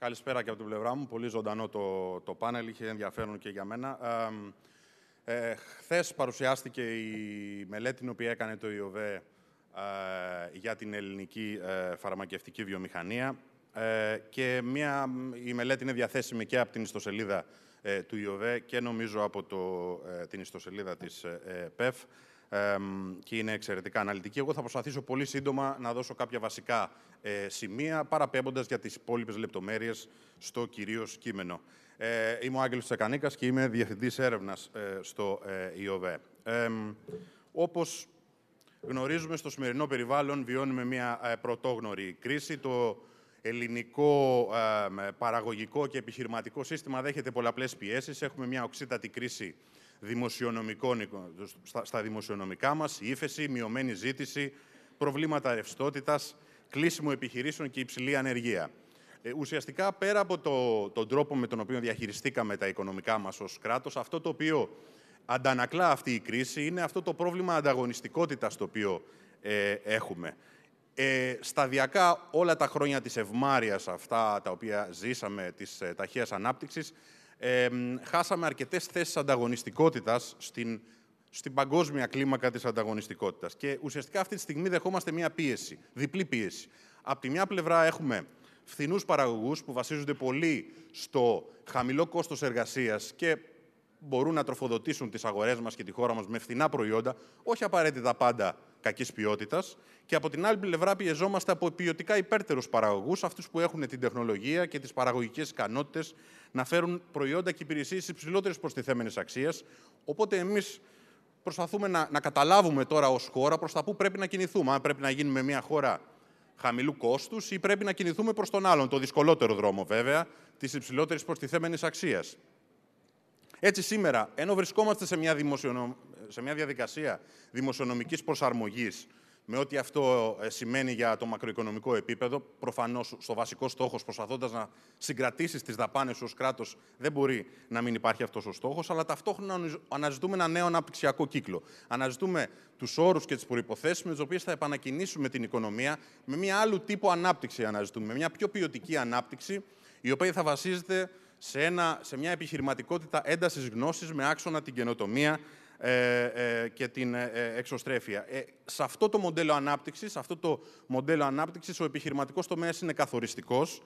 Καλησπέρα και από την πλευρά μου. Πολύ ζωντανό το, το πάνελ, είχε ενδιαφέρον και για μένα. Ε, Χθες παρουσιάστηκε η μελέτη την οποία έκανε το ΙΟΒΕ ε, για την ελληνική ε, φαρμακευτική βιομηχανία ε, και μια, η μελέτη είναι διαθέσιμη και από την ιστοσελίδα του ΙΟΒΕ και νομίζω από το, την ιστοσελίδα της ΠΕΦ και είναι εξαιρετικά αναλυτική. Εγώ θα προσπαθήσω πολύ σύντομα να δώσω κάποια βασικά ε, σημεία, παραπέμποντας για τις υπόλοιπες λεπτομέρειες στο κυρίως κείμενο. Ε, είμαι ο Άγγελος Τσεκανίκας και είμαι Διευθυντής Έρευνας ε, στο ΙΟΒΕ. Ε, όπως γνωρίζουμε, στο σημερινό περιβάλλον βιώνουμε μια ε, πρωτόγνωρη κρίση. Το ελληνικό παραγωγικό και επιχειρηματικό σύστημα δέχεται πολλαπλές πιέσεις. Έχουμε μια οξύτατη κρίση δημοσιονομικών, στα δημοσιονομικά μας, η ύφεση, μειωμένη ζήτηση, προβλήματα ρευστότητας, κλείσιμο επιχειρήσεων και υψηλή ανεργία. Ε, ουσιαστικά, πέρα από το, τον τρόπο με τον οποίο διαχειριστήκαμε τα οικονομικά μας ως κράτος, αυτό το οποίο αντανακλά αυτή η κρίση είναι αυτό το πρόβλημα ανταγωνιστικότητας το οποίο ε, έχουμε. Ε, σταδιακά όλα τα χρόνια της ευμάρειας αυτά τα οποία ζήσαμε, της ε, ταχείας ανάπτυξης, χάσαμε αρκετές θέσεις ανταγωνιστικότητας στην, στην παγκόσμια κλίμακα της ανταγωνιστικότητας. Και ουσιαστικά αυτή τη στιγμή δεχόμαστε μία πίεση, διπλή πίεση. από τη μια πλευρά έχουμε φθηνούς παραγωγούς που βασίζονται πολύ στο χαμηλό κόστος εργασίας και μπορούν να τροφοδοτήσουν τις αγορές μας και τη χώρα μας με φθηνά προϊόντα, όχι απαραίτητα πάντα κακής ποιότητας. Και από την άλλη πλευρά πιεζόμαστε από ποιοτικά υπέρτερους παραγωγούς, αυτούς που έχουν την τεχνολογία και τις παραγωγικές ικανότητες να φέρουν προϊόντα και υπηρεσίες υψηλότερη προστιθέμενη αξία. Οπότε εμείς προσπαθούμε να, να καταλάβουμε τώρα ως χώρα προς τα πού πρέπει να κινηθούμε. Αν πρέπει να γίνουμε μια χώρα χαμηλού κόστους ή πρέπει να κινηθούμε προς τον άλλον, το δυσκολότερο δρόμο βέβαια, της υψηλότερης προστιθέμενης αξίας. Έτσι σήμερα, ενώ βρισκόμαστε σε μια, σε μια διαδικασία δημοσιονομικής προσαρμογής με ό,τι αυτό ε, σημαίνει για το μακροοικονομικό επίπεδο, προφανώς στο βασικό στόχος, προσπαθώντας να συγκρατήσεις τις δαπάνες ως κράτος, δεν μπορεί να μην υπάρχει αυτός ο στόχος, αλλά ταυτόχρονα αναζητούμε ένα νέο αναπτυξιακό κύκλο. Αναζητούμε τους όρους και τις προποθέσει με τι οποίε θα επανακινήσουμε την οικονομία με μια άλλου τύπου ανάπτυξη. Αναζητούμε, μια πιο ποιοτική ανάπτυξη, η οποία θα βασίζεται σε, σε μια επιχειρηματικότητα έντασης γνώσης με άξονα την καινοτομία ε, ε και την ε, ε εξωστρέφεια. Ε, σε αυτό το μοντέλο ανάπτυξης, αυτό το μοντέλο ανάπτυξης ο επιχειρηματικός τομέας είναι καθοριστικός.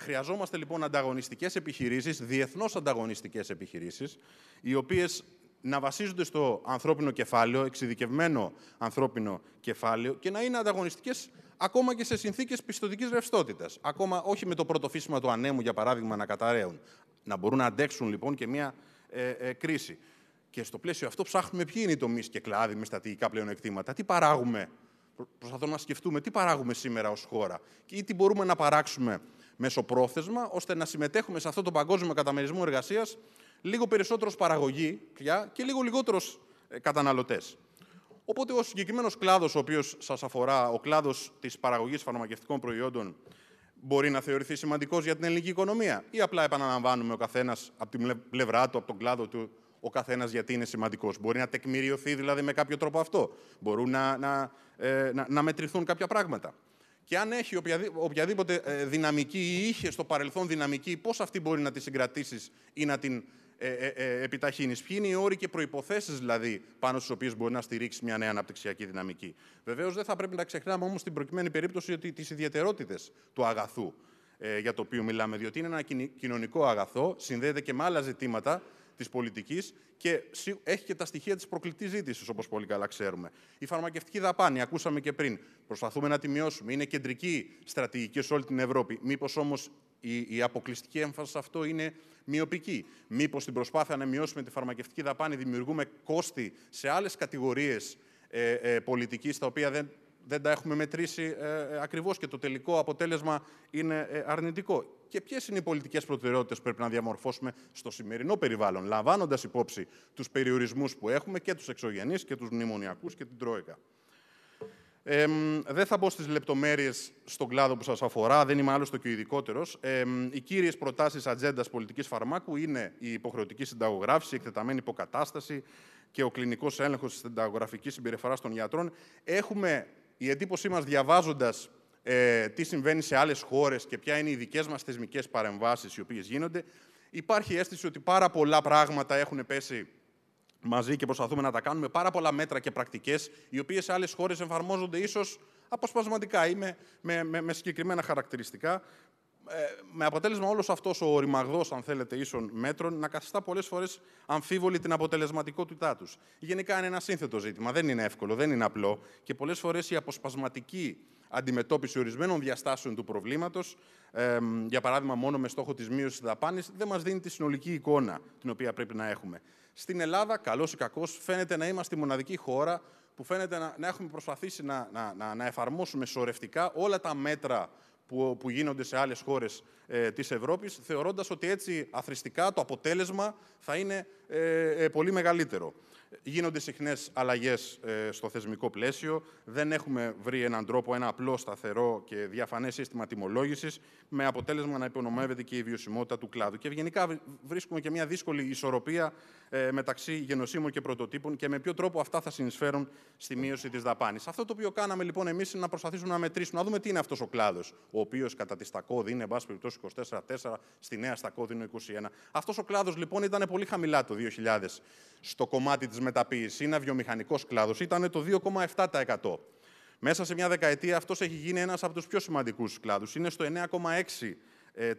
χρειαζόμαστε λοιπόν ανταγωνιστικές επιχειρήσεις, διεθνώς ανταγωνιστικές επιχειρήσεις, οι οποίες να βασίζονται στο ανθρώπινο κεφάλαιο, εξειδικευμένο ανθρώπινο κεφάλαιο και να είναι ανταγωνιστικές ακόμα και σε συνθήκες πιστοτικής ρευστότητας. Ακόμα όχι με το πρώτο φύσμα του ανέμου, για παράδειγμα, να καταραίουν. Να μπορούν να αντέξουν λοιπόν και μια ε, ε, κρίση. Και στο πλαίσιο αυτό ψάχνουμε ποιοι είναι οι τομείς και κλάδοι με στατηγικά πλεονεκτήματα. Τι παράγουμε, προσπαθούμε να σκεφτούμε τι παράγουμε σήμερα ως χώρα και τι μπορούμε να παράξουμε μέσω πρόθεσμα, ώστε να συμμετέχουμε σε αυτό το παγκόσμιο καταμερισμό εργασίας λίγο περισσότερος παραγωγή πια και λίγο λιγότερος ε, καταναλωτές. Οπότε ο συγκεκριμένος κλάδος, ο οποίος σας αφορά, ο κλάδος της παραγωγής φαρμακευτικών προϊόντων, μπορεί να θεωρηθεί σημαντικός για την ελληνική οικονομία, ή απλά επαναλαμβάνουμε ο καθένας από την πλευρά του, από τον κλάδο του, ο καθένας γιατί είναι σημαντικός. Μπορεί να τεκμηριωθεί δηλαδή με κάποιο τρόπο αυτό. Μπορούν να, να, ε, να, μετρηθούν κάποια πράγματα. Και αν έχει οποιαδήποτε ε, δυναμική ή είχε στο παρελθόν δυναμική, πώς αυτή μπορεί να τη συγκρατήσεις ή να την ε, ε, ε επιταχύνεις, ποιοι είναι οι όροι και προποθέσει δηλαδή πάνω στου οποίου μπορεί να στηρίξει μια νέα αναπτυξιακή δυναμική. Βεβαίως δεν θα πρέπει να ξεχνάμε όμως την προκειμένη περίπτωση ότι τις ιδιαιτερότητες του αγαθού ε, για το οποίο μιλάμε, διότι είναι ένα κοινωνικό αγαθό, συνδέεται και με άλλα ζητήματα της πολιτικής και έχει και τα στοιχεία της προκλητής ζήτησης, όπως πολύ καλά ξέρουμε. Η φαρμακευτική δαπάνη, ακούσαμε και πριν, προσπαθούμε να τη μειώσουμε. Είναι κεντρική στρατηγική σε όλη την Ευρώπη. Μήπως όμως η, η αποκλειστική έμφαση σε αυτό είναι μειοπική. Μήπως στην προσπάθεια να μειώσουμε τη φαρμακευτική δαπάνη δημιουργούμε κόστη σε άλλες κατηγορίες ε, ε πολιτικής, τα οποία δεν, δεν τα έχουμε μετρήσει ε, ε ακριβώς και το τελικό αποτέλεσμα είναι ε, αρνητικό. Και ποιες είναι οι πολιτικές προτεραιότητες που πρέπει να διαμορφώσουμε στο σημερινό περιβάλλον, λαμβάνοντας υπόψη τους περιορισμούς που έχουμε και τους εξωγενείς και τους μνημονιακούς και την Τρόικα. Ε, δεν θα μπω στις λεπτομέρειες στον κλάδο που σας αφορά, δεν είμαι άλλωστε και ο ειδικότερος. Ε, οι κύριες προτάσεις ατζέντας πολιτικής φαρμάκου είναι η υποχρεωτική συνταγογράφηση, η εκτεταμένη υποκατάσταση και ο κλινικός έλεγχος της συνταγογραφικής συμπεριφοράς των γιατρών. Έχουμε η εντύπωσή μας διαβάζοντας ε, τι συμβαίνει σε άλλες χώρες και ποια είναι οι δικές μας θεσμικές παρεμβάσεις οι οποίες γίνονται. Υπάρχει αίσθηση ότι πάρα πολλά πράγματα έχουν πέσει μαζί και προσπαθούμε να τα κάνουμε πάρα πολλά μέτρα και πρακτικές, οι οποίες σε άλλες χώρες εφαρμόζονται ίσως αποσπασματικά ή με, με, με, συγκεκριμένα χαρακτηριστικά. Ε, με αποτέλεσμα όλος αυτός ο οριμαγδό, αν θέλετε, ίσων μέτρων να καθιστά πολλές φορές αμφίβολη την αποτελεσματικότητά τους. Γενικά είναι ένα σύνθετο ζήτημα. Δεν είναι εύκολο, δεν είναι απλό και πολλές φορές η αποσπασματική αντιμετώπιση ορισμένων διαστάσεων του προβλήματος, για παράδειγμα μόνο με στόχο της μείωσης δαπάνης, δεν μας δίνει τη συνολική εικόνα την οποία πρέπει να έχουμε. Στην Ελλάδα, καλός ή κακός, φαίνεται να είμαστε η μοναδική χώρα που φαίνεται να, έχουμε προσπαθήσει να, να, να, εφαρμόσουμε σωρευτικά όλα τα μέτρα που, που γίνονται σε άλλες χώρες ε, της Ευρώπης, θεωρώντας ότι έτσι αθρηστικά το αποτέλεσμα θα είναι ε, ε, πολύ μεγαλύτερο. Γίνονται συχνές αλλαγές ε, στο θεσμικό πλαίσιο. Δεν έχουμε βρει έναν τρόπο, ένα απλό, σταθερό και διαφανές σύστημα τιμολόγησης, με αποτέλεσμα να υπονομεύεται και η βιωσιμότητα του κλάδου. Και γενικά βρίσκουμε και μια δύσκολη ισορροπία ε, μεταξύ γενοσύμων και πρωτοτύπων και με ποιο τρόπο αυτά θα συνεισφέρουν στη μείωση της δαπάνης. Αυτό το οποίο κάναμε λοιπόν εμείς είναι να προσπαθήσουμε να μετρήσουμε, να δούμε τι είναι αυτός ο κλάδος, ο οποίος κατά τη στακόδη είναι, εν περιπτωσει περιπτώσει, 24-4, στη νέα στακόδη είναι 21. Αυτός ο κλάδος λοιπόν ήταν πολύ χαμηλά το 2000 στο κομμάτι της μεταποίηση, είναι βιομηχανικός κλάδος, ήταν το 2,7%. Μέσα σε μια δεκαετία αυτός έχει γίνει ένας από τους πιο σημαντικούς κλάδους. Είναι στο 9,6%. Ε,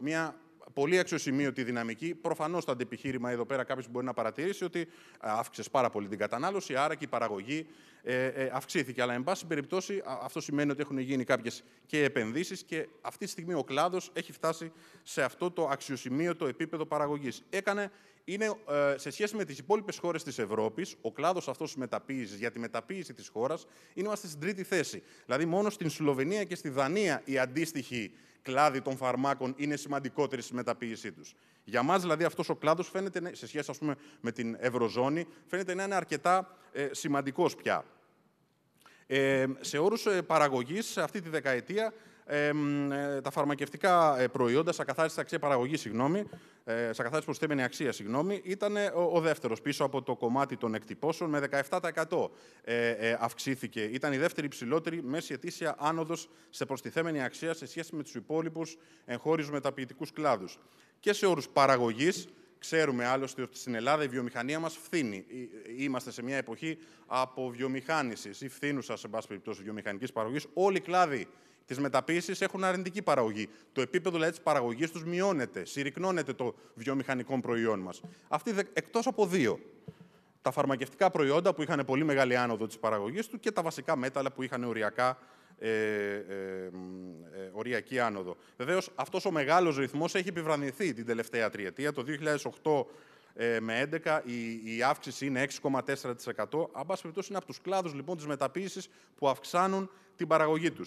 μια πολύ αξιοσημείωτη δυναμική. Προφανώς το αντεπιχείρημα εδώ πέρα κάποιος μπορεί να παρατηρήσει ότι ε, αύξησες πάρα πολύ την κατανάλωση, άρα και η παραγωγή ε, αυξήθηκε. Αλλά, εν πάση περιπτώσει, αυτό σημαίνει ότι έχουν γίνει κάποιες και επενδύσεις και αυτή τη στιγμή ο κλάδος έχει φτάσει σε αυτό το αξιοσημείωτο επίπεδο παραγωγής. Έκανε είναι ε, σε σχέση με τις υπόλοιπες χώρες της Ευρώπης, ο κλάδος αυτός τη μεταποίησης για τη μεταποίηση της χώρας είμαστε στην τρίτη θέση. Δηλαδή, μόνο στην Σλοβενία και στη Δανία η αντίστοιχη κλάδη των φαρμάκων είναι σημαντικότερη στη μεταποίησή τους. Για μας, δηλαδή, αυτός ο κλάδος φαίνεται, σε σχέση ας πούμε, με την Ευρωζώνη, φαίνεται να είναι αρκετά ε, σημαντικός πια. Ε, σε όρους ε, παραγωγής, αυτή τη δεκαετία ε, τα φαρμακευτικά ε, προϊόντα, σε ακαθάριστη αξία παραγωγής, συγγνώμη, ε, σε ακαθάριστη αξία, συγγνώμη, ήταν ε, ο, ο δεύτερος πίσω από το κομμάτι των εκτυπώσεων με 17% ε, ε, αυξήθηκε. Ήταν η δεύτερη υψηλότερη μέση ετήσια άνοδος σε προστιθέμενη αξία σε σχέση με τους υπόλοιπους εγχώριους μεταποιητικούς κλάδους. Και σε όρους παραγωγής, Ξέρουμε άλλωστε ότι στην Ελλάδα η βιομηχανία μας φθήνει. Είμαστε σε μια εποχή από βιομηχάνηση ή φθήνουσα, σε πάση περιπτώσει, βιομηχανικής παραγωγής. Όλοι οι κλάδοι τις μεταποίησεις έχουν αρνητική παραγωγή. Το επίπεδο δηλαδή, της παραγωγής τους μειώνεται, συρρυκνώνεται το βιομηχανικό προϊόν μας. Αυτή εκτός από δύο. Τα φαρμακευτικά προϊόντα που είχαν πολύ μεγάλη άνοδο της παραγωγής του και τα βασικά μέταλλα που είχαν οριακά ε, ε, ε, οριακή άνοδο. Βεβαίως, αυτός ο μεγάλος ρυθμός έχει επιβραδυνθεί την τελευταία τριετία. Το 2008 ε, με 11 η, αύξηση είναι 6,4%. Αν πάση περιπτώσει, είναι από τους κλάδους λοιπόν, της μεταποίησης που αυξάνουν την παραγωγή τους.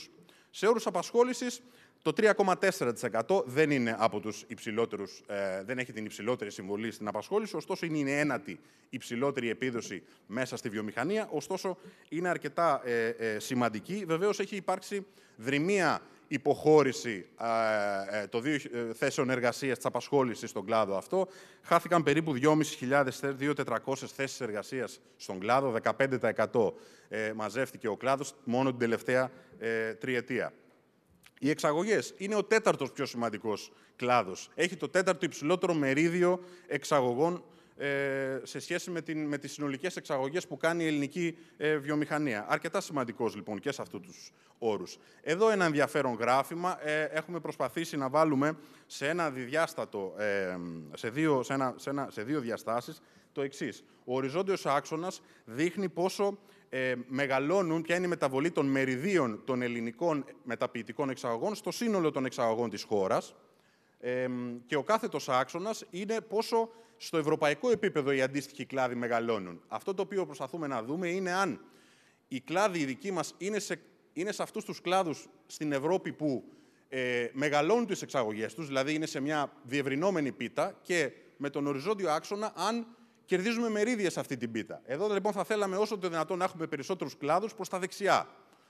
Σε όρους απασχόλησης, το 3,4% δεν είναι από τους υψηλότερους, ε, δεν έχει την υψηλότερη συμβολή στην απασχόληση, ωστόσο είναι η ένατη υψηλότερη επίδοση μέσα στη βιομηχανία, ωστόσο είναι αρκετά ε, ε, σημαντική. Βεβαίως έχει υπάρξει δρυμία υποχώρηση των ε, το δύο, ε, θέσεων εργασίας της απασχόλησης στον κλάδο αυτό. Χάθηκαν περίπου 2.500-2.400 θέσεις εργασίας στον κλάδο, 15% ε, μαζεύτηκε ο κλάδος μόνο την τελευταία ε, τριετία. Οι εξαγωγές είναι ο τέταρτος πιο σημαντικός κλάδος. Έχει το τέταρτο υψηλότερο μερίδιο εξαγωγών ε, σε σχέση με, την, με τις συνολικές εξαγωγές που κάνει η ελληνική ε, βιομηχανία. Αρκετά σημαντικός λοιπόν και σε αυτούς τους όρους. Εδώ ένα ενδιαφέρον γράφημα. Ε, έχουμε προσπαθήσει να βάλουμε σε ένα διδιάστατο, σε, δύο, σε, ένα, σε, ένα, σε δύο διαστάσεις το εξής. Ο οριζόντιος άξονας δείχνει πόσο μεγαλώνουν, ποια είναι η μεταβολή των μεριδίων των ελληνικών μεταποιητικών εξαγωγών στο σύνολο των εξαγωγών της χώρας. και ο κάθετος άξονας είναι πόσο στο ευρωπαϊκό επίπεδο οι αντίστοιχοι κλάδοι μεγαλώνουν. Αυτό το οποίο προσπαθούμε να δούμε είναι αν οι κλάδοι οι δικοί μας είναι σε, είναι σε αυτούς τους κλάδους στην Ευρώπη που ε, μεγαλώνουν τις εξαγωγές τους, δηλαδή είναι σε μια διευρυνόμενη πίτα και με τον οριζόντιο άξονα, αν κερδίζουμε μερίδια σε αυτή την πίτα. Εδώ λοιπόν θα θέλαμε όσο το δυνατόν να έχουμε περισσότερους κλάδους προς τα δεξιά.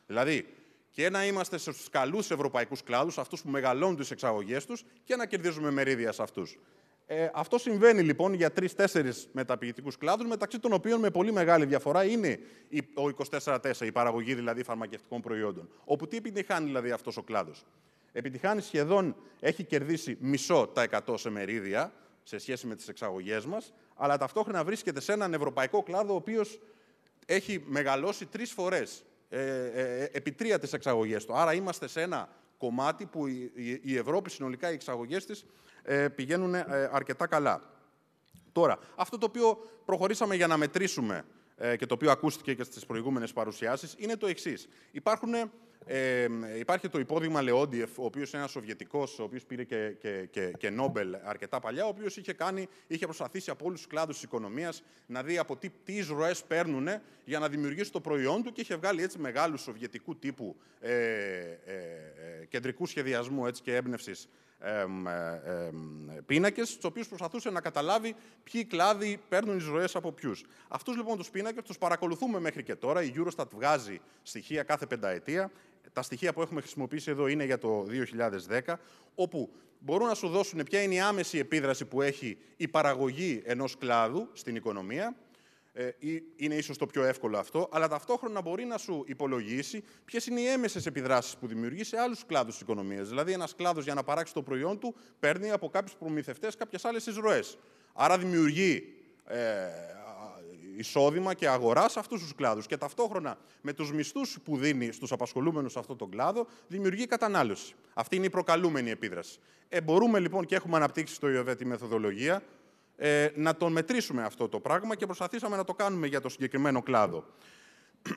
Δηλαδή, και να είμαστε στους καλούς ευρωπαϊκούς κλάδους, αυτούς που μεγαλώνουν τις εξαγωγές τους, και να κερδίζουμε μερίδια σε αυτούς. Ε, αυτό συμβαίνει λοιπόν για τρει-τέσσερι μεταποιητικούς κλάδους, μεταξύ των οποίων με πολύ μεγάλη διαφορά είναι ο 24-4, η παραγωγή δηλαδή φαρμακευτικών προϊόντων. Όπου τι επιτυχάνει δηλαδή αυτός ο κλάδος. Επιτυχάνει σχεδόν, έχει κερδίσει μισό τα 100 σε μερίδια σε σχέση με τις εξαγωγές μας, αλλά ταυτόχρονα βρίσκεται σε έναν ευρωπαϊκό κλάδο ο οποίος έχει μεγαλώσει τρεις φορές. Ε, ε, ε, επί τρία τις εξαγωγές του. Άρα είμαστε σε ένα κομμάτι που η, η, η Ευρώπη συνολικά οι εξαγωγές της ε, πηγαίνουν ε, αρκετά καλά. Τώρα, αυτό το οποίο προχωρήσαμε για να μετρήσουμε ε, και το οποίο ακούστηκε και στις προηγούμενες παρουσιάσεις, είναι το εξής. ε, υπάρχει το υπόδειγμα Λεόντιεφ, ο οποίος είναι ένας Σοβιετικός, ο οποίος πήρε και, και, και, και Νόμπελ αρκετά παλιά, ο οποίος είχε, κάνει, είχε προσπαθήσει από όλους τους κλάδους της οικονομίας να δει από τι, τις ροές παίρνουν για να δημιουργήσει το προϊόν του και είχε βγάλει έτσι μεγάλους σοβιετικού τύπου ε, ε, κεντρικού σχεδιασμού έτσι, και έμπνευσης ε, ε, πίνακε, του οποίους προσπαθούσε να καταλάβει ποιοι κλάδοι παίρνουν ροές από ποιους. Αυτούς λοιπόν τους πίνακες τους παρακολουθούμε μέχρι και τώρα. Η Eurostat βγάζει στοιχεία κάθε πενταετία. Τα στοιχεία που έχουμε χρησιμοποιήσει εδώ είναι για το 2010, όπου μπορούν να σου δώσουν ποια είναι η άμεση επίδραση που έχει η παραγωγή ενός κλάδου στην οικονομία, ε, είναι ίσως το πιο εύκολο αυτό, αλλά ταυτόχρονα μπορεί να σου υπολογίσει ποιες είναι οι έμεσες επιδράσεις που δημιουργείς σε άλλους κλάδους της οικονομίας. Δηλαδή, ένας κλάδος για να παράξει το προϊόν του παίρνει από κάποιους προμηθευτές κάποιες άλλες εισρωές. Άρα δημιουργεί ε, εισόδημα και αγορά σε αυτούς τους κλάδους. Και ταυτόχρονα με τους μισθούς που δίνει στους απασχολούμενους σε αυτόν τον κλάδο, δημιουργεί κατανάλωση. Αυτή είναι η προκαλούμενη επίδραση. Ε, μπορούμε λοιπόν και έχουμε αναπτύξει στο ΙΟΒΕ τη μεθοδολογία ε, να τον μετρήσουμε αυτό το πράγμα και προσπαθήσαμε να το κάνουμε για το συγκεκριμένο κλάδο.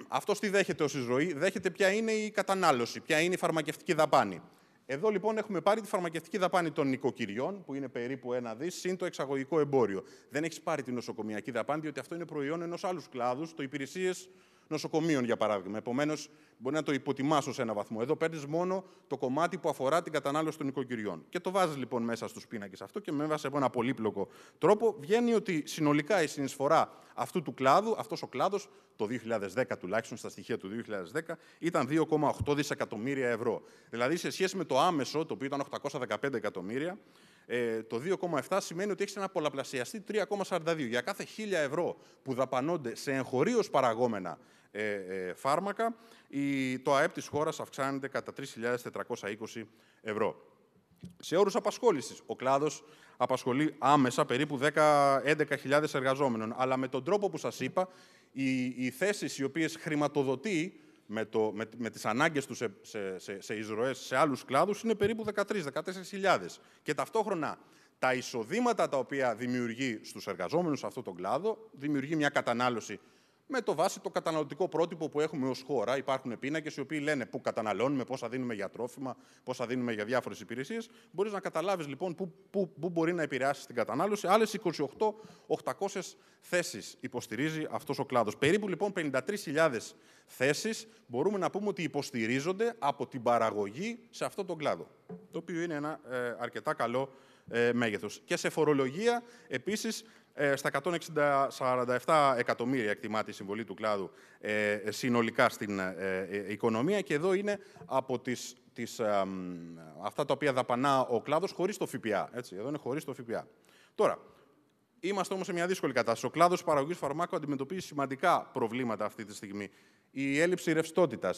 Αυτό τι δέχεται ως ζωή, δέχεται ποια είναι η κατανάλωση, ποια είναι η φαρμακευτική δαπάνη. Εδώ λοιπόν έχουμε πάρει τη φαρμακευτική δαπάνη των νοικοκυριών, που είναι περίπου ένα δις, συν το εξαγωγικό εμπόριο. Δεν έχεις πάρει τη νοσοκομιακή δαπάνη, διότι αυτό είναι προϊόν ενός άλλους κλάδους, το υπηρεσίες νοσοκομείων, για παράδειγμα. Επομένως, μπορεί να το υποτιμάσω σε ένα βαθμό. Εδώ παίρνεις μόνο το κομμάτι που αφορά την κατανάλωση των οικοκυριών. Και το βάζεις λοιπόν μέσα στους πίνακες αυτό και με βάση από ένα πολύπλοκο τρόπο βγαίνει ότι συνολικά η συνεισφορά αυτού του κλάδου, αυτός ο κλάδος, το 2010 τουλάχιστον στα στοιχεία του 2010, ήταν 2,8 δισεκατομμύρια ευρώ. Δηλαδή σε σχέση με το άμεσο, το οποίο ήταν 815 εκατομμύρια, ε, το 2,7 σημαίνει ότι έχεις ένα πολλαπλασιαστή 3,42. Για κάθε 1.000 ευρώ που δαπανώνται σε εγχωρίως παραγόμενα ε, ε, φάρμακα. το ΑΕΠ της χώρας αυξάνεται κατά 3.420 ευρώ. Σε όρους απασχόλησης, ο κλάδος απασχολεί άμεσα 10-11.000 εργαζόμενων, αλλά με τον τρόπο που σας είπα, οι, οι θέσεις οι οποίες χρηματοδοτεί με, το, με, με τις ανάγκες του σε, σε, σε, σε εισρωές σε άλλους κλάδους είναι περίπου 13-14.000. Και ταυτόχρονα τα εισοδήματα τα οποία δημιουργεί στους εργαζόμενους σε αυτόν τον κλάδο, δημιουργεί μια κατανάλωση με το βάση το καταναλωτικό πρότυπο που έχουμε ως χώρα. Υπάρχουν πίνακες οι οποίοι λένε πού καταναλώνουμε, πόσα δίνουμε για τρόφιμα, πόσα δίνουμε για διάφορες υπηρεσίες. Μπορείς να καταλάβεις λοιπόν πού, πού, μπορεί να επηρεάσεις την κατανάλωση. Άλλες 28.800 θέσεις υποστηρίζει αυτός ο κλάδος. Περίπου λοιπόν 53.000 θέσεις μπορούμε να πούμε ότι υποστηρίζονται από την παραγωγή σε αυτό τον κλάδο. Το οποίο είναι ένα ε, αρκετά καλό ε, μέγεθος. Και σε φορολογία, επίσης, ε, στα 147 εκατομμύρια εκτιμάται η συμβολή του κλάδου ε, συνολικά στην ε, οικονομία και εδώ είναι από τις, αυτά τα οποία δαπανά ο κλάδος χωρίς το ΦΠΑ. Έτσι, εδώ είναι χωρίς το ΦΠΑ. Τώρα, είμαστε όμως σε μια δύσκολη κατάσταση. Ο κλάδος παραγωγής φαρμάκου αντιμετωπίζει σημαντικά προβλήματα αυτή τη στιγμή. Η έλλειψη ρευστότητας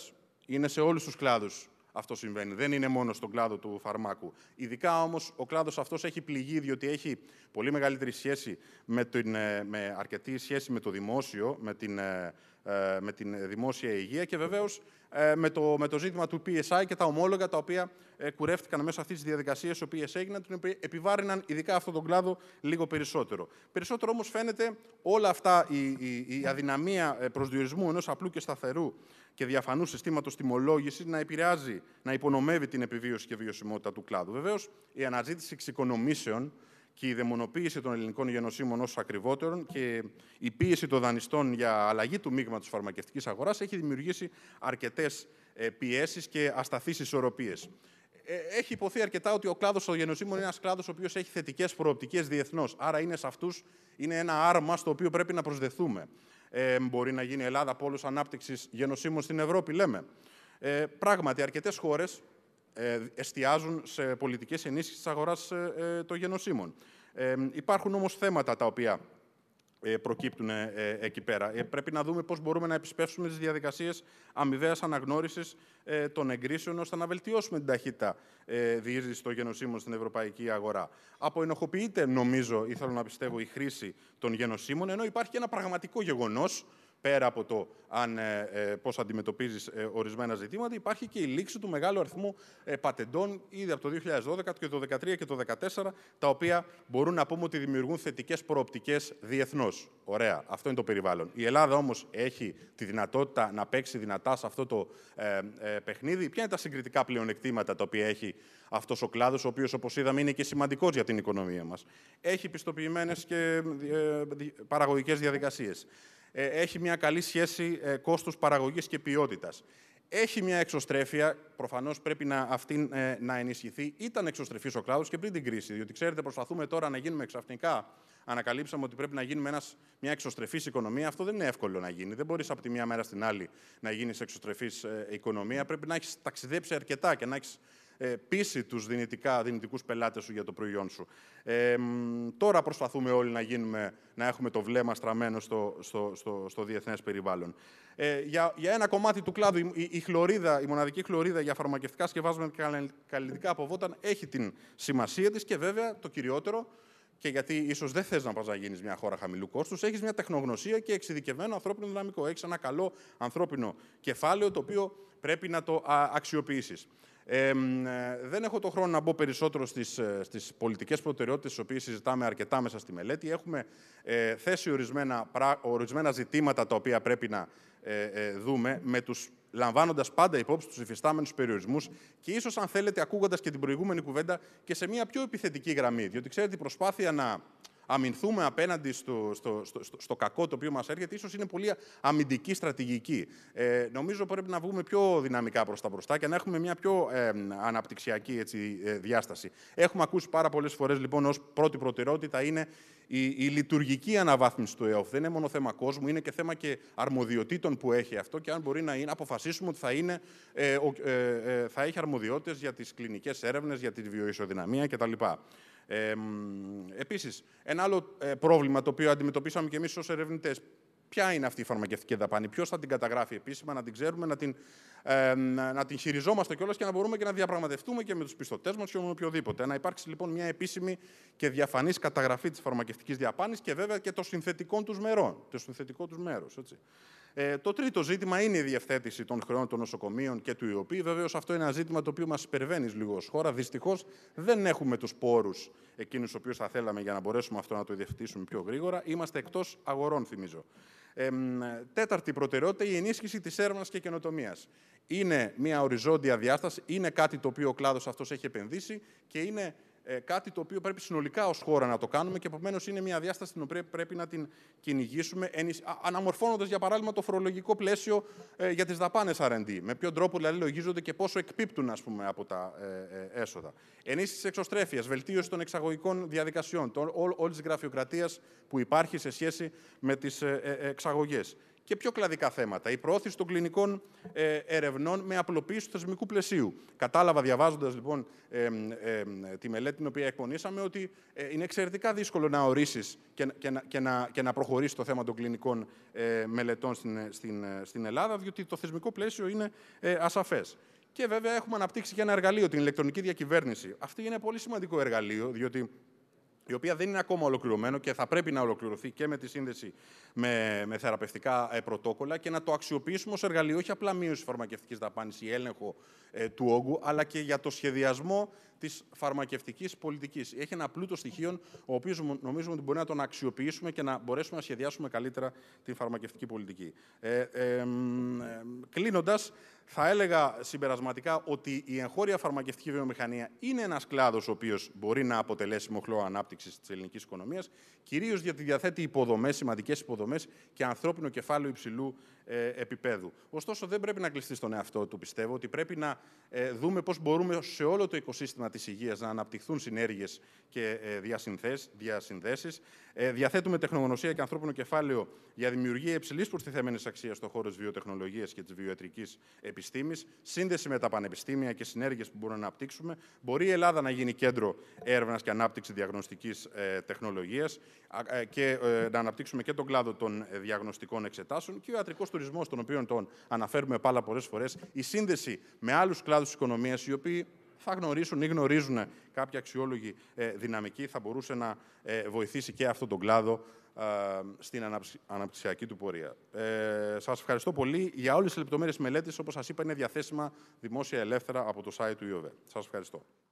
είναι σε όλους τους κλάδους αυτό συμβαίνει. Δεν είναι μόνο στον κλάδο του φαρμάκου. Ειδικά όμως ο κλάδος αυτός έχει πληγεί, διότι έχει πολύ μεγαλύτερη σχέση με, την, ε, με αρκετή σχέση με το δημόσιο, με την, ε, ε, με την δημόσια υγεία και βεβαίως με, το, με το ζήτημα του PSI και τα ομόλογα τα οποία κουρεύτηκαν μέσα αυτής της διαδικασίας, οι οποίες έγιναν, την επιβάρυναν ειδικά αυτόν τον κλάδο λίγο περισσότερο. Περισσότερο όμως φαίνεται όλα αυτά η, η, η αδυναμία προσδιορισμού ενός απλού και σταθερού και διαφανού συστήματος τιμολόγησης να επηρεάζει, να υπονομεύει την επιβίωση και βιωσιμότητα του κλάδου. Βεβαίως, η αναζήτηση εξοικονομήσεων και η δαιμονοποίηση των ελληνικών γενοσύμων ως ακριβότερων και η πίεση των δανειστών για αλλαγή του μείγματο φαρμακευτικής αγοράς έχει δημιουργήσει αρκετές ε, πιέσεις και ασταθείς ισορροπίες. Ε, έχει υποθεί αρκετά ότι ο κλάδος των γενοσύμων είναι ένας κλάδος ο οποίος έχει θετικές προοπτικές διεθνώς. Άρα είναι σε αυτούς είναι ένα άρμα στο οποίο πρέπει να προσδεθούμε. Ε, μπορεί να γίνει Ελλάδα πόλος ανάπτυξης γενοσύμων στην Ευρώπη, λέμε. Ε, πράγματι, αρκετές χώρες ε, εστιάζουν σε πολιτικές ενίσχυσης της αγοράς ε, των γενοσύμων. υπάρχουν όμως θέματα τα οποία ε, προκύπτουν ε, ε, εκεί πέρα. Πρέπει να δούμε πώς μπορούμε να επισπεύσουμε τις διαδικασίες αμοιβαίας αναγνώρισης των εγκρίσεων, ώστε να βελτιώσουμε την ταχύτητα διείσδυσης των γενοσύμων στην ευρωπαϊκή αγορά. Αποενοχοποιείται, νομίζω, ή θέλω να πιστεύω, η να πιστευω η χρηση των γενοσύμων, ενώ υπάρχει ένα πραγματικό γεγονός, πέρα από το αν, ε, ε πώς αντιμετωπίζεις ε, ορισμένα ζητήματα, υπάρχει και η λήξη του μεγάλου αριθμού ε, πατεντών ήδη από το 2012 και το 2013 και το 2014, τα οποία μπορούν να πούμε ότι δημιουργούν θετικές προοπτικές διεθνώς. Ωραία, αυτό είναι το περιβάλλον. Η Ελλάδα όμως έχει τη δυνατότητα να παίξει δυνατά σε αυτό το παιχνίδι. Ποια είναι τα συγκριτικά πλεονεκτήματα τα οποία έχει αυτός ο κλάδος, ο οποίος, όπως είδαμε, είναι και σημαντικός για την οικονομία μας. Έχει πιστοποιημένες και παραγωγικές διαδικασίες. Ε, έχει μια καλή σχέση ε, κόστους παραγωγής και ποιότητας. Έχει μια εξωστρέφεια, προφανώς πρέπει να, αυτή ε, να ενισχυθεί. Ήταν εξωστρεφής ο κλάδος και πριν την κρίση. Διότι ξέρετε, προσπαθούμε τώρα να γίνουμε ξαφνικά. Ανακαλύψαμε ότι πρέπει να γίνουμε ένας, μια εξωστρεφής οικονομία. Αυτό δεν είναι εύκολο να γίνει. Δεν μπορείς από τη μία μέρα στην άλλη να γίνεις εξωστρεφής οικονομία. Πρέπει να έχεις ταξιδέψει αρκετά και να έχεις ε, πείσει τους δυνητικά, δυνητικούς πελάτες σου για το προϊόν σου. Ε, τώρα προσπαθούμε όλοι να, γίνουμε, να έχουμε το βλέμμα στραμμένο στο, στο, στο, στο διεθνές περιβάλλον. Ε, για, για ένα κομμάτι του κλάδου, η, χλωρίδα, η μοναδική χλωρίδα για φαρμακευτικά σκευάσματα και καλλιτικά αποβόταν έχει την σημασία της και βέβαια το κυριότερο, και γιατί ίσως δεν θες να πας να γίνεις μια χώρα χαμηλού κόστους, έχεις μια τεχνογνωσία και εξειδικευμένο ανθρώπινο δυναμικό. Έχεις ένα καλό ανθρώπινο κεφάλαιο το οποίο πρέπει να το αξιοποιήσει. Ε, δεν έχω το χρόνο να μπω περισσότερο στις, ε, στις πολιτικές προτεραιότητες, τις οποίες συζητάμε αρκετά μέσα στη μελέτη. Έχουμε ε, θέσει ορισμένα, ορισμένα ζητήματα τα οποία πρέπει να δούμε, με τους, λαμβάνοντας πάντα υπόψη τους υφιστάμενους περιορισμούς και ίσως, αν θέλετε, ακούγοντας και την προηγούμενη κουβέντα και σε μια πιο επιθετική γραμμή. Διότι, ξέρετε, η προσπάθεια να αμυνθούμε απέναντι στο, στο, στο, στο κακό το οποίο μας έρχεται, ίσως είναι πολύ αμυντική στρατηγική. Ε, νομίζω πρέπει να βγούμε πιο δυναμικά προς τα μπροστά και να έχουμε μια πιο αναπτυξιακή έτσι, ε, διάσταση. Έχουμε ακούσει πάρα πολλές φορές λοιπόν ως πρώτη προτεραιότητα είναι η, η λειτουργική αναβάθμιση του ΕΟΦ. Δεν είναι μόνο θέμα κόσμου, είναι και θέμα και αρμοδιοτήτων που έχει αυτό και αν μπορεί να είναι, αποφασίσουμε ότι θα, είναι, ε, ε, ε, θα έχει αρμοδιότητες για τις κλινικές έρευνες, για τη βιοϊσοδυναμία κτλ. Ε, Επίσης, ένα άλλο ε, πρόβλημα το οποίο αντιμετωπίσαμε και εμείς ως ερευνητές. Ποια είναι αυτή η φαρμακευτική δαπάνη, ποιος θα την καταγράφει επίσημα, να την ξέρουμε, να την, ε, να την χειριζόμαστε κιόλας και να μπορούμε και να διαπραγματευτούμε και με τους πιστωτές μας και με οποιοδήποτε. Να υπάρξει λοιπόν μια επίσημη και διαφανής καταγραφή της φαρμακευτικής διαπάνης και βέβαια και των συνθετικών τους μερών. Το συνθετικό τους μέρος. Ε, το τρίτο ζήτημα είναι η διευθέτηση των χρεών των νοσοκομείων και του ΙΟΠΗ. Βεβαίως, αυτό είναι ένα ζήτημα το οποίο μας υπερβαίνει λίγο ω χώρα. Δυστυχώς δεν έχουμε τους πόρους εκείνους τους οποίους θα θέλαμε για να μπορέσουμε αυτό να το διευθύνσουμε πιο γρήγορα. Είμαστε εκτός αγορών, θυμίζω. Ε, τέταρτη προτεραιότητα, η ενίσχυση της έρευνας και καινοτομίας. Είναι μια οριζόντια διάσταση, είναι κάτι το οποίο ο κλάδος αυτός έχει επενδύσει και είναι ε, κάτι το οποίο πρέπει συνολικά ως χώρα να το κάνουμε και επομένως είναι μια διάσταση την οποία πρέπει να την κυνηγήσουμε, αναμορφώνοντας για παράδειγμα το φορολογικό πλαίσιο ε, για τις δαπάνες RD. Με ποιον τρόπο δηλαδή λογίζονται και πόσο εκπίπτουν ας πούμε, από τα ε, ε έσοδα. Ενίσχυση εξωστρέφειας, βελτίωση των εξαγωγικών διαδικασιών, όλης της γραφειοκρατίας που υπάρχει σε σχέση με τις ε, εξαγωγές και πιο κλαδικά θέματα. Η προώθηση των κλινικών ε, ερευνών με απλοποίηση του θεσμικού πλαισίου. Κατάλαβα, διαβάζοντας λοιπόν τη μελέτη την οποία εκπονήσαμε, ότι ε, είναι εξαιρετικά δύσκολο να ορίσεις και, και, να, και να προχωρήσεις το θέμα των κλινικών ε, μελετών στην, στην, στην Ελλάδα, διότι το θεσμικό πλαίσιο είναι ασαφές. Και βέβαια έχουμε αναπτύξει και ένα εργαλείο, την ηλεκτρονική διακυβέρνηση. Αυτή είναι πολύ σημαντικό εργαλείο, διότι η οποία δεν είναι ακόμα ολοκληρωμένο και θα πρέπει να ολοκληρωθεί και με τη σύνδεση με, με θεραπευτικά ε, πρωτόκολλα και να το αξιοποιήσουμε ως εργαλείο, όχι απλά μείωση φαρμακευτικής δαπάνης ή έλεγχο ε, του όγκου, αλλά και για το σχεδιασμό της φαρμακευτικής πολιτικής. Έχει ένα πλούτο στοιχείων, ο οποίος νομίζουμε ότι μπορεί να τον αξιοποιήσουμε και να μπορέσουμε να σχεδιάσουμε καλύτερα την φαρμακευτική πολιτική. Ε, ε, Κλείνοντας, θα έλεγα συμπερασματικά ότι η εγχώρια φαρμακευτική βιομηχανία είναι ένας κλάδος ο οποίος μπορεί να αποτελέσει μοχλό ανάπτυξης της ελληνικής οικονομίας, κυρίως γιατί διαθέτει υποδομές, σημαντικές υποδομές και ανθρώπινο κεφάλαιο υψηλού ε, επίπεδου. Ωστόσο, δεν πρέπει να κλειστεί στον εαυτό του, πιστεύω, ότι πρέπει να ε, δούμε πώς μπορούμε σε όλο το οικοσύστημα της υγείας να αναπτυχθούν συνέργειες και ε, διασυνδέσεις. Διαθέτουμε τεχνογνωσία και ανθρώπινο κεφάλαιο για δημιουργία υψηλής προστιθέμενης αξίας στον χώρο της βιοτεχνολογίας και της βιοετρικής επιστήμης, σύνδεση με τα πανεπιστήμια και συνέργειες που μπορούμε να αναπτύξουμε. Μπορεί η Ελλάδα να γίνει κέντρο έρευνας και ανάπτυξη διαγνωστικής τεχνολογία και να αναπτύξουμε και τον κλάδο των διαγνωστικών εξετάσεων και ο ιατρικός τουρισμός, τον οποίο τον αναφέρουμε πάρα πολλές φορές, η σύνδεση με άλλους κλάδους τη οικονομίας, οι οποίοι θα γνωρίσουν ή γνωρίζουν κάποια αξιόλογη ε, δυναμική, θα μπορούσε να ε, βοηθήσει και αυτόν τον κλάδο ε, στην αναπτυξιακή του πορεία. Ε, σας ευχαριστώ πολύ. Για όλες τις λεπτομέρειες μελέτης, όπως σας είπα, είναι διαθέσιμα δημόσια ελεύθερα από το site του ΙΟΒΕ. Σας ευχαριστώ.